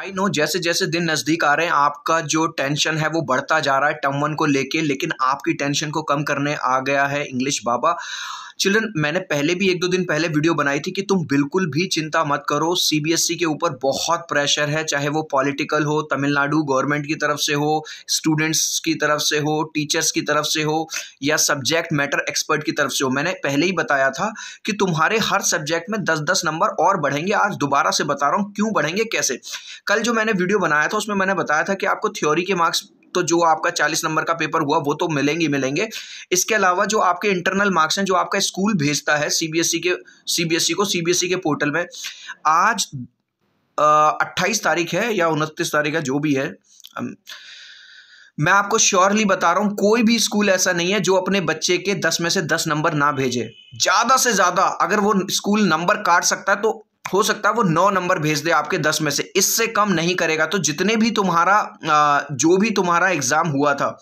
I know जैसे जैसे दिन नज़दीक आ रहे हैं आपका जो टेंशन है वो बढ़ता जा रहा है टम वन को लेके लेकिन आपकी टेंशन को कम करने आ गया है इंग्लिश बाबा चिल्ड्रन मैंने पहले भी एक दो दिन पहले वीडियो बनाई थी कि तुम बिल्कुल भी चिंता मत करो सीबीएसई e के ऊपर बहुत प्रेशर है चाहे वो पॉलिटिकल हो तमिलनाडु गवर्नमेंट की तरफ से हो स्टूडेंट्स की तरफ से हो टीचर्स की तरफ से हो या सब्जेक्ट मैटर एक्सपर्ट की तरफ से हो मैंने पहले ही बताया था कि तुम्हारे हर सब्जेक्ट में दस दस नंबर और बढ़ेंगे आज दोबारा से बता रहा हूँ क्यों बढ़ेंगे कैसे कल जो मैंने वीडियो बनाया था उसमें मैंने बताया था कि आपको थ्योरी के मार्क्स तो जो आपका चालीस नंबर का पेपर हुआ वो तो मिलेंगे मिलेंगे इसके अलावा जो आपके इंटरनल मार्क्स हैं जो आपका स्कूल भेजता है सीबीएसई e के सीबीएसई e को सीबीएसई e के पोर्टल में आज अट्ठाईस तारीख है या उनतीस तारीख है जो भी है मैं आपको श्योरली बता रहा हूँ कोई भी स्कूल ऐसा नहीं है जो अपने बच्चे के दस में से दस नंबर ना भेजे ज़्यादा से ज़्यादा अगर वो स्कूल नंबर काट सकता है तो हो सकता है वो नौ नंबर भेज दे आपके दस में से इससे कम नहीं करेगा तो जितने भी तुम्हारा जो भी तुम्हारा एग्ज़ाम हुआ था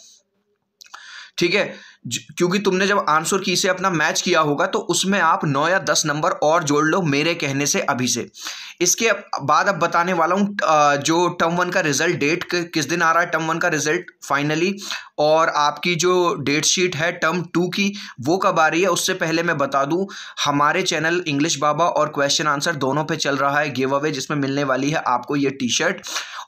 ठीक है क्योंकि तुमने जब आंसर की से अपना मैच किया होगा तो उसमें आप नौ या दस नंबर और जोड़ लो मेरे कहने से अभी से इसके बाद अब बताने वाला हूँ जो टर्म वन का रिजल्ट डेट किस दिन आ रहा है टर्म वन का रिजल्ट फाइनली और आपकी जो डेट शीट है टर्म टू की वो कब आ रही है उससे पहले मैं बता दूं हमारे चैनल इंग्लिश बाबा और क्वेश्चन आंसर दोनों पे चल रहा है गिव अवे जिसमें मिलने वाली है आपको ये टी शर्ट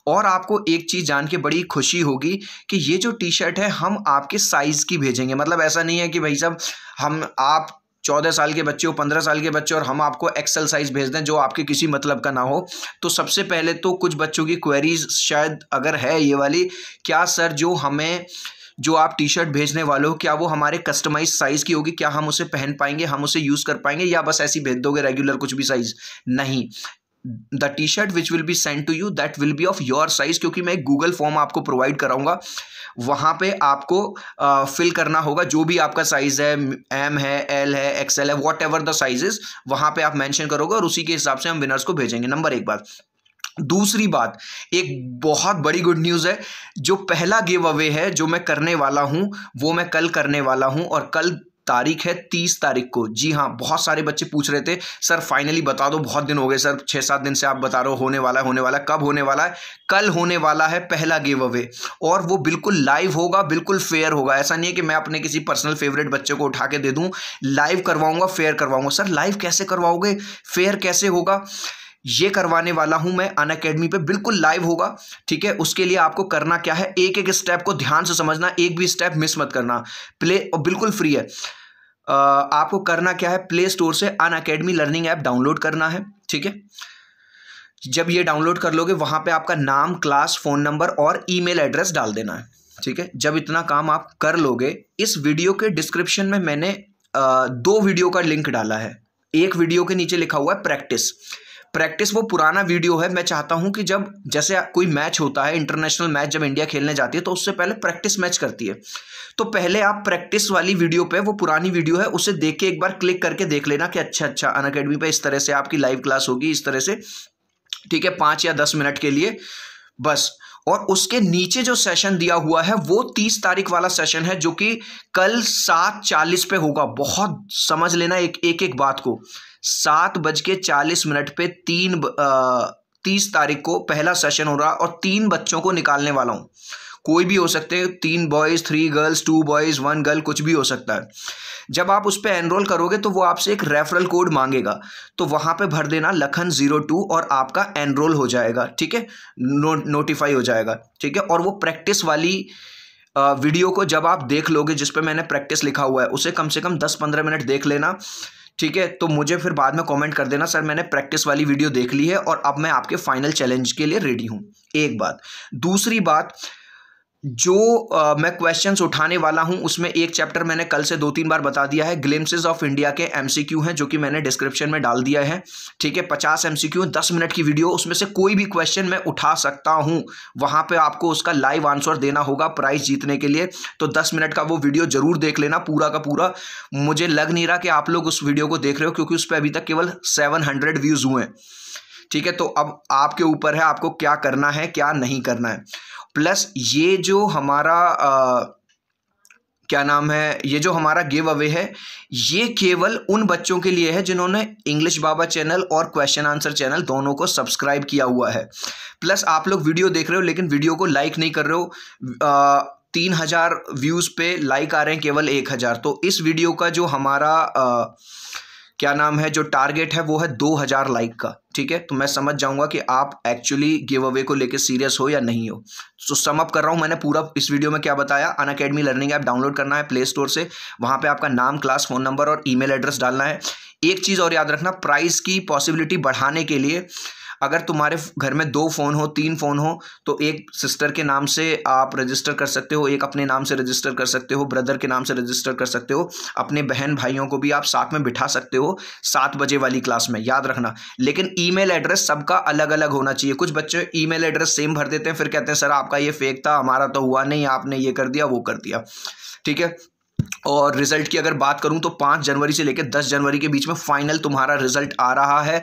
और आपको एक चीज़ जान के बड़ी खुशी होगी कि ये जो टी शर्ट है हम आपके साइज़ की भेजेंगे मतलब ऐसा नहीं है कि भाई साहब हम आप चौदह साल के बच्चे हो पंद्रह साल के बच्चे और हम आपको एक्सेल साइज भेज दें जो आपके किसी मतलब का ना हो तो सबसे पहले तो कुछ बच्चों की क्वेरीज शायद अगर है ये वाली क्या सर जो हमें जो आप टी शर्ट भेजने वाले हो क्या वो हमारे कस्टमाइज साइज़ की होगी क्या हम उसे पहन पाएंगे हम उसे यूज़ कर पाएंगे या बस ऐसी भेज दोगे रेगुलर कुछ भी साइज़ नहीं the T shirt which will be send to you that will be of your size क्योंकि मैं एक गूगल फॉर्म आपको प्रोवाइड कराऊंगा वहां पे आपको फिल uh, करना होगा जो भी आपका साइज़ है एम है एल है एक्सएल है वॉट एवर द साइजेस वहां पे आप मैंशन करोगे और उसी के हिसाब से हम विनर्स को भेजेंगे नंबर एक बात दूसरी बात एक बहुत बड़ी गुड न्यूज़ है जो पहला गिव अवे है जो मैं करने वाला हूँ वो मैं कल करने वाला हूँ और कल तारीख है तीस तारीख को जी हाँ बहुत सारे बच्चे पूछ रहे थे सर फाइनली बता दो बहुत दिन हो गए सर छः सात दिन से आप बता रहे हो होने वाला है होने वाला कब होने वाला है कल होने वाला है पहला गिव अवे और वो बिल्कुल लाइव होगा बिल्कुल फेयर होगा ऐसा नहीं है कि मैं अपने किसी पर्सनल फेवरेट बच्चे को उठा के दे दूँ लाइव करवाऊँगा फेयर करवाऊँगा सर लाइव कैसे करवाओगे फेयर कैसे होगा ये करवाने वाला हूं मैं अन अकेडमी पर बिल्कुल लाइव होगा ठीक है उसके लिए आपको करना क्या है एक एक स्टेप को ध्यान से समझना एक भी स्टेप मिस मत करना प्ले और बिल्कुल फ्री है आ, आपको करना क्या है प्ले स्टोर से Unacademy learning app download करना है ठीक है जब ये डाउनलोड कर लोगे वहां पे आपका नाम क्लास फ़ोन नंबर और ईमेल एड्रेस डाल देना है ठीक है जब इतना काम आप कर लोगे इस वीडियो के डिस्क्रिप्शन में मैंने आ, दो वीडियो का लिंक डाला है एक वीडियो के नीचे लिखा हुआ है प्रैक्टिस प्रैक्टिस वो पुराना वीडियो है मैं चाहता हूं कि जब जैसे कोई मैच होता है इंटरनेशनल मैच जब इंडिया खेलने जाती है तो उससे पहले प्रैक्टिस मैच करती है तो पहले आप प्रैक्टिस वाली वीडियो पे वो पुरानी वीडियो है उसे देख के एक बार क्लिक करके देख लेना कि अच्छा अच्छा अन अकेडमी पर इस तरह से आपकी लाइव क्लास होगी इस तरह से ठीक है पाँच या दस मिनट के लिए बस और उसके नीचे जो सेशन दिया हुआ है वो तीस तारीख वाला सेशन है जो कि कल सात चालीस पे होगा बहुत समझ लेना एक एक एक बात को सात बज के चालीस मिनट पे तीन तीस तारीख को पहला सेशन हो रहा और तीन बच्चों को निकालने वाला हूँ कोई भी हो सकते हैं तीन boys three girls two boys one girl कुछ भी हो सकता है जब आप उस पर एनरोल करोगे तो वो आपसे एक रेफरल कोड मांगेगा तो वहां पे भर देना लखन ज़ीरो टू और आपका एनरोल हो जाएगा ठीक है नो, नोटिफाई हो जाएगा ठीक है और वो प्रैक्टिस वाली वीडियो को जब आप देख लोगे जिस पे मैंने प्रैक्टिस लिखा हुआ है उसे कम से कम दस पंद्रह मिनट देख लेना ठीक है तो मुझे फिर बाद में कमेंट कर देना सर मैंने प्रैक्टिस वाली वीडियो देख ली है और अब मैं आपके फाइनल चैलेंज के लिए रेडी हूँ एक बात दूसरी बात जो आ, मैं क्वेश्चंस उठाने वाला हूं उसमें एक चैप्टर मैंने कल से दो तीन बार बता दिया है ग्लिम्सिस ऑफ इंडिया के एमसीक्यू हैं जो कि मैंने डिस्क्रिप्शन में डाल दिया है ठीक है पचास एमसीक्यू दस मिनट की वीडियो उसमें से कोई भी क्वेश्चन मैं उठा सकता हूं वहां पे आपको उसका लाइव आंसर देना होगा प्राइज जीतने के लिए तो दस मिनट का वो वीडियो जरूर देख लेना पूरा का पूरा मुझे लग नहीं रहा कि आप लोग उस वीडियो को देख रहे हो क्योंकि उस पर अभी तक केवल सेवन व्यूज़ हुए हैं ठीक है तो अब आपके ऊपर है आपको क्या करना है क्या नहीं करना है प्लस ये जो हमारा आ, क्या नाम है ये जो हमारा गिव अवे है ये केवल उन बच्चों के लिए है जिन्होंने इंग्लिश बाबा चैनल और क्वेश्चन आंसर चैनल दोनों को सब्सक्राइब किया हुआ है प्लस आप लोग वीडियो देख रहे हो लेकिन वीडियो को लाइक नहीं कर रहे हो आ, तीन हज़ार व्यूज़ पे लाइक आ रहे हैं केवल एक हज़ार तो इस वीडियो का जो हमारा आ, क्या नाम है जो टारगेट है वो है दो हज़ार लाइक का ठीक है तो मैं समझ जाऊंगा कि आप एक्चुअली गिव अवे को लेकर सीरियस हो या नहीं हो तो सम अप कर रहा हूं मैंने पूरा इस वीडियो में क्या बताया Unacademy learning app download करना है प्ले स्टोर से वहां पे आपका नाम क्लास फ़ोन नंबर और ईमेल एड्रेस डालना है एक चीज़ और याद रखना प्राइस की पॉसिबिलिटी बढ़ाने के लिए अगर तुम्हारे घर में दो फ़ोन हो तीन फ़ोन हो तो एक सिस्टर के नाम से आप रजिस्टर कर सकते हो एक अपने नाम से रजिस्टर कर सकते हो ब्रदर के नाम से रजिस्टर कर सकते हो अपने बहन भाइयों को भी आप साथ में बिठा सकते हो सात बजे वाली क्लास में याद रखना लेकिन ई एड्रेस सबका अलग अलग होना चाहिए कुछ बच्चे ई एड्रेस सेम भर देते हैं फिर कहते हैं सर आपका ये फेक था हमारा तो हुआ नहीं आपने ये कर दिया वो कर दिया ठीक है और रिजल्ट की अगर बात करूं तो पाँच जनवरी से लेकर दस जनवरी के बीच में फाइनल तुम्हारा रिजल्ट आ रहा है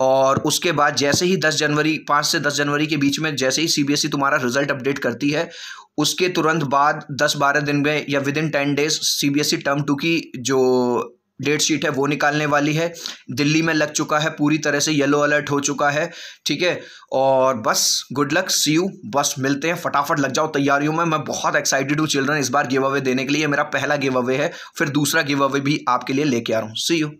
और उसके बाद जैसे ही 10 जनवरी 5 से 10 जनवरी के बीच में जैसे ही सीबीएसई e तुम्हारा रिजल्ट अपडेट करती है उसके तुरंत बाद 10-12 दिन में या within ten days CBSE term two की जो डेट शीट है वो निकालने वाली है दिल्ली में लग चुका है पूरी तरह से येलो अलर्ट हो चुका है ठीक है और बस गुड लक सी यू बस मिलते हैं फटाफट लग जाओ तैयारियों में मैं बहुत एक्साइटेड हूँ चिल्ड्रन इस बार गिव अवे देने के लिए मेरा पहला गिव अवे है फिर दूसरा गिव अवे भी आपके लिए लेके आ रहा हूँ सी यू